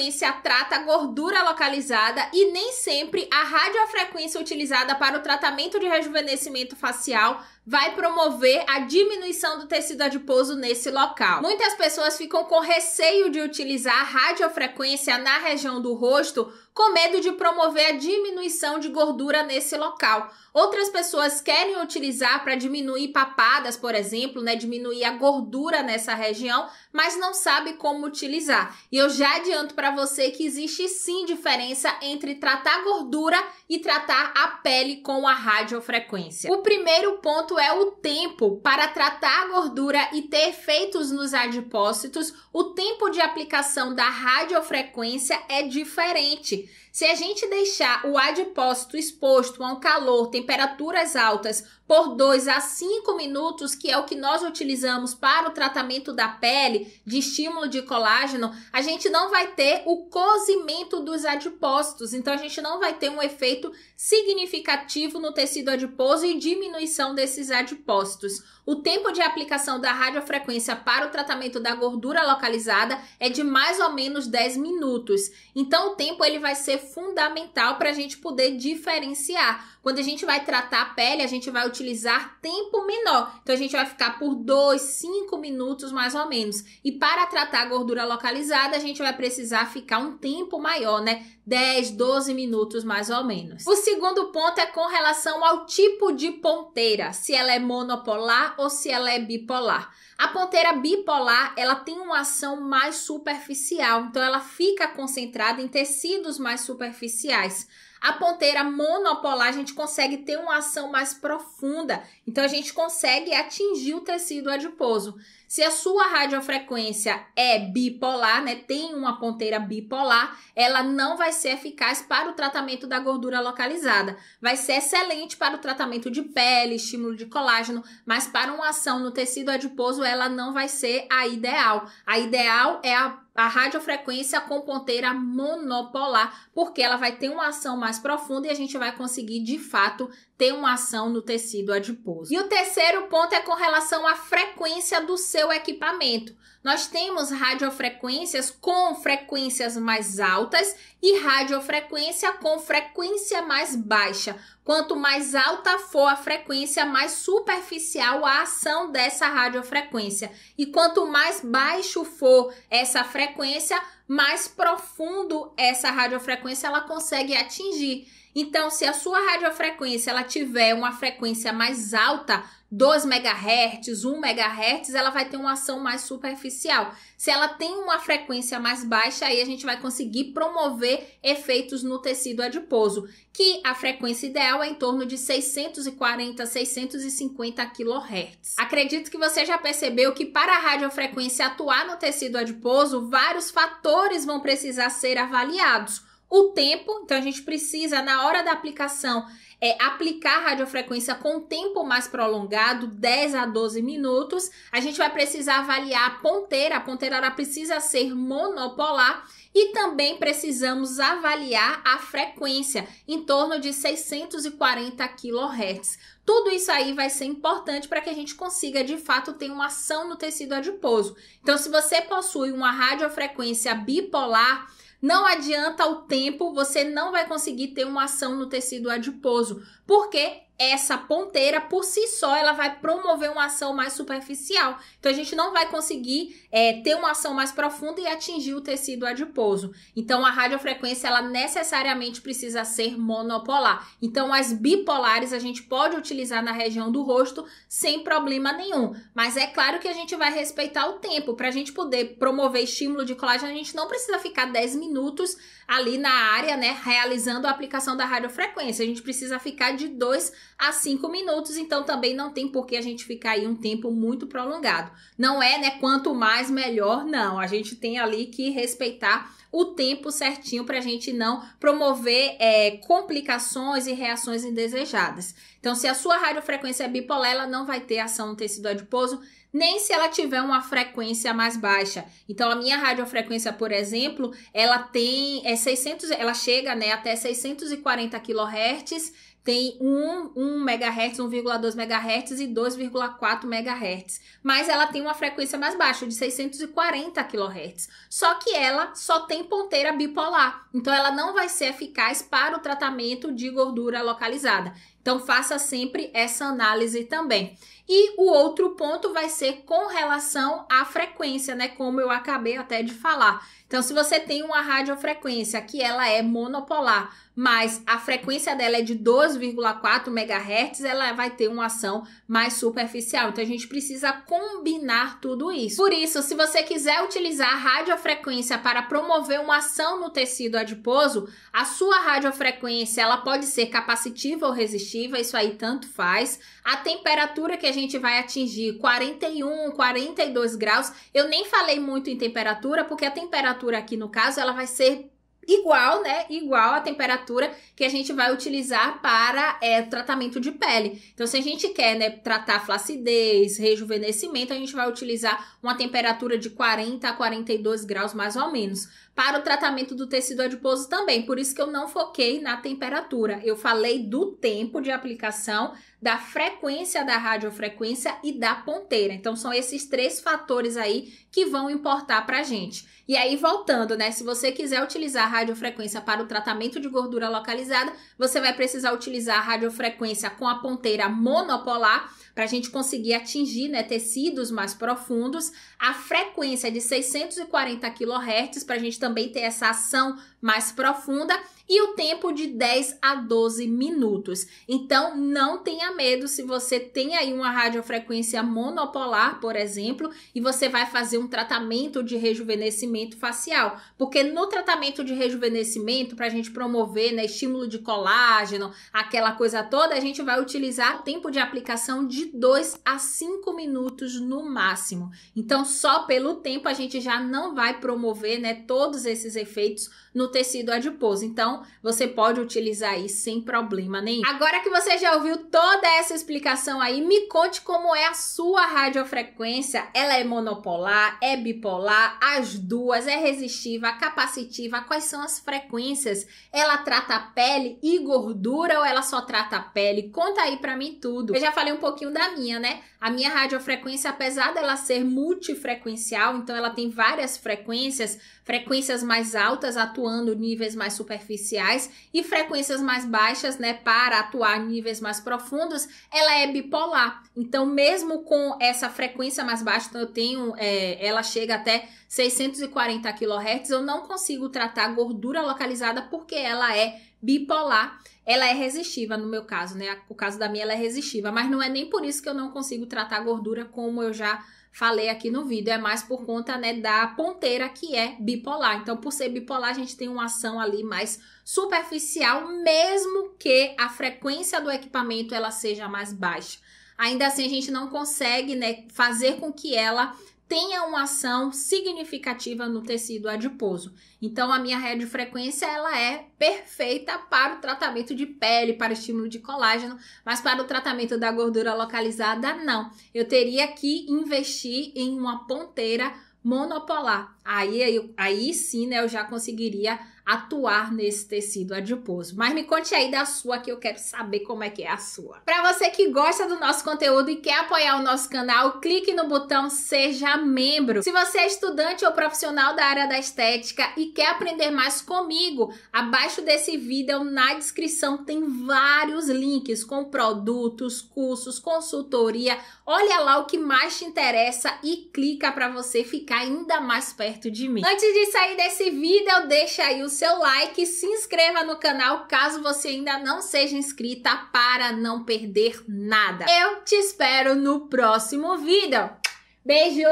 radiofrequência trata gordura localizada e nem sempre a radiofrequência utilizada para o tratamento de rejuvenescimento facial vai promover a diminuição do tecido adiposo nesse local. Muitas pessoas ficam com receio de utilizar a radiofrequência na região do rosto com medo de promover a diminuição de gordura nesse local. Outras pessoas querem utilizar para diminuir papadas, por exemplo, né, diminuir a gordura nessa região, mas não sabe como utilizar. E eu já adianto para você que existe sim diferença entre tratar gordura e tratar a pele com a radiofrequência. O primeiro ponto é o tempo para tratar a gordura e ter efeitos nos adipócitos, o tempo de aplicação da radiofrequência é diferente. Se a gente deixar o adipócito exposto a um calor, temperaturas altas, por 2 a 5 minutos, que é o que nós utilizamos para o tratamento da pele, de estímulo de colágeno, a gente não vai ter o cozimento dos adipócitos. Então, a gente não vai ter um efeito significativo no tecido adiposo e diminuição desses adipócitos. O tempo de aplicação da radiofrequência para o tratamento da gordura localizada é de mais ou menos 10 minutos. Então, o tempo ele vai ser fundamental para a gente poder diferenciar. Quando a gente vai tratar a pele, a gente vai utilizar tempo menor. Então, a gente vai ficar por 2, 5 minutos mais ou menos. E para tratar a gordura localizada, a gente vai precisar ficar um tempo maior, né? 10, 12 minutos mais ou menos. O segundo ponto é com relação ao tipo de ponteira, se ela é monopolar ou se ela é bipolar. A ponteira bipolar, ela tem uma ação mais superficial, então ela fica concentrada em tecidos mais superficiais. A ponteira monopolar, a gente consegue ter uma ação mais profunda. Então, a gente consegue atingir o tecido adiposo. Se a sua radiofrequência é bipolar, né, tem uma ponteira bipolar, ela não vai ser eficaz para o tratamento da gordura localizada. Vai ser excelente para o tratamento de pele, estímulo de colágeno, mas para uma ação no tecido adiposo ela não vai ser a ideal. A ideal é a a radiofrequência com ponteira monopolar, porque ela vai ter uma ação mais profunda e a gente vai conseguir de fato ter uma ação no tecido adiposo. E o terceiro ponto é com relação à frequência do seu equipamento. Nós temos radiofrequências com frequências mais altas e radiofrequência com frequência mais baixa. Quanto mais alta for a frequência, mais superficial a ação dessa radiofrequência. E quanto mais baixo for essa frequência, mais profundo essa radiofrequência ela consegue atingir. Então, se a sua radiofrequência ela tiver uma frequência mais alta, 2 MHz, 1 MHz, ela vai ter uma ação mais superficial. Se ela tem uma frequência mais baixa, aí a gente vai conseguir promover efeitos no tecido adiposo, que a frequência ideal é em torno de 640, 650 kHz. Acredito que você já percebeu que para a radiofrequência atuar no tecido adiposo, vários fatores vão precisar ser avaliados o tempo, então a gente precisa, na hora da aplicação, é, aplicar a radiofrequência com tempo mais prolongado, 10 a 12 minutos. A gente vai precisar avaliar a ponteira, a ponteira ela precisa ser monopolar e também precisamos avaliar a frequência, em torno de 640 kHz. Tudo isso aí vai ser importante para que a gente consiga de fato ter uma ação no tecido adiposo. Então, se você possui uma radiofrequência bipolar, não adianta o tempo, você não vai conseguir ter uma ação no tecido adiposo, porque essa ponteira por si só ela vai promover uma ação mais superficial. Então a gente não vai conseguir é, ter uma ação mais profunda e atingir o tecido adiposo. Então a radiofrequência ela necessariamente precisa ser monopolar. Então as bipolares a gente pode utilizar na região do rosto sem problema nenhum. Mas é claro que a gente vai respeitar o tempo para a gente poder promover estímulo de colágeno. A gente não precisa ficar 10 minutos ali na área, né, realizando a aplicação da radiofrequência. A gente precisa ficar de 2 a 5 minutos, então também não tem por que a gente ficar aí um tempo muito prolongado. Não é, né, quanto mais melhor, não. A gente tem ali que respeitar o tempo certinho para a gente não promover é, complicações e reações indesejadas. Então, se a sua radiofrequência é bipolar, ela não vai ter ação no tecido adiposo, nem se ela tiver uma frequência mais baixa. Então, a minha radiofrequência, por exemplo, ela tem é 600, ela chega né, até 640 kHz tem 1, 1 MHz, 1,2 MHz e 2,4 MHz. Mas ela tem uma frequência mais baixa, de 640 kHz. Só que ela só tem ponteira bipolar. Então, ela não vai ser eficaz para o tratamento de gordura localizada. Então, faça sempre essa análise também. E o outro ponto vai ser com relação à frequência, né? Como eu acabei até de falar. Então, se você tem uma radiofrequência que ela é monopolar, mas a frequência dela é de 12,4 MHz, ela vai ter uma ação mais superficial. Então, a gente precisa combinar tudo isso. Por isso, se você quiser utilizar a radiofrequência para promover uma ação no tecido adiposo, a sua radiofrequência ela pode ser capacitiva ou resistiva, isso aí tanto faz. A temperatura que a gente vai atingir, 41, 42 graus. Eu nem falei muito em temperatura, porque a temperatura temperatura aqui no caso, ela vai ser igual, né? Igual à temperatura que a gente vai utilizar para é, tratamento de pele. Então, se a gente quer né, tratar flacidez, rejuvenescimento, a gente vai utilizar uma temperatura de 40 a 42 graus, mais ou menos. Para o tratamento do tecido adiposo também, por isso que eu não foquei na temperatura. Eu falei do tempo de aplicação da frequência da radiofrequência e da ponteira. Então, são esses três fatores aí que vão importar para a gente. E aí, voltando, né? Se você quiser utilizar a radiofrequência para o tratamento de gordura localizada, você vai precisar utilizar a radiofrequência com a ponteira monopolar para a gente conseguir atingir né, tecidos mais profundos, a frequência é de 640 kHz para a gente também ter essa ação mais profunda e o tempo de 10 a 12 minutos. Então, não tenha medo se você tem aí uma radiofrequência monopolar, por exemplo, e você vai fazer um tratamento de rejuvenescimento facial, porque no tratamento de rejuvenescimento, para a gente promover né, estímulo de colágeno, aquela coisa toda, a gente vai utilizar tempo de aplicação de de 2 a 5 minutos no máximo. Então, só pelo tempo a gente já não vai promover, né, todos esses efeitos no tecido adiposo. Então, você pode utilizar aí sem problema nenhum. Agora que você já ouviu toda essa explicação aí, me conte como é a sua radiofrequência. Ela é monopolar, é bipolar, as duas, é resistiva, capacitiva, quais são as frequências? Ela trata pele e gordura ou ela só trata pele? Conta aí para mim tudo. Eu já falei um pouquinho da minha, né? A minha radiofrequência, apesar dela ser multifrequencial, então ela tem várias frequências, frequências mais altas atuando em níveis mais superficiais e frequências mais baixas, né, para atuar em níveis mais profundos, ela é bipolar. Então, mesmo com essa frequência mais baixa, então eu tenho, é, ela chega até 640 kHz, eu não consigo tratar gordura localizada porque ela é bipolar. Ela é resistiva no meu caso, né? O caso da minha ela é resistiva, mas não é nem por isso que eu não consigo tratar gordura como eu já falei aqui no vídeo, é mais por conta, né, da ponteira que é bipolar. Então, por ser bipolar, a gente tem uma ação ali mais superficial, mesmo que a frequência do equipamento ela seja mais baixa. Ainda assim, a gente não consegue, né, fazer com que ela tenha uma ação significativa no tecido adiposo. Então, a minha radiofrequência ela é perfeita para o tratamento de pele, para estímulo de colágeno, mas para o tratamento da gordura localizada, não. Eu teria que investir em uma ponteira monopolar. Aí, aí, aí sim, né, eu já conseguiria atuar nesse tecido adiposo. Mas me conte aí da sua que eu quero saber como é que é a sua. Para você que gosta do nosso conteúdo e quer apoiar o nosso canal, clique no botão seja membro. Se você é estudante ou profissional da área da estética e quer aprender mais comigo, abaixo desse vídeo na descrição tem vários links com produtos, cursos, consultoria. Olha lá o que mais te interessa e clica para você ficar ainda mais perto de mim. Antes de sair desse vídeo, deixa aí o seu like, se inscreva no canal caso você ainda não seja inscrita para não perder nada. Eu te espero no próximo vídeo. Beijo!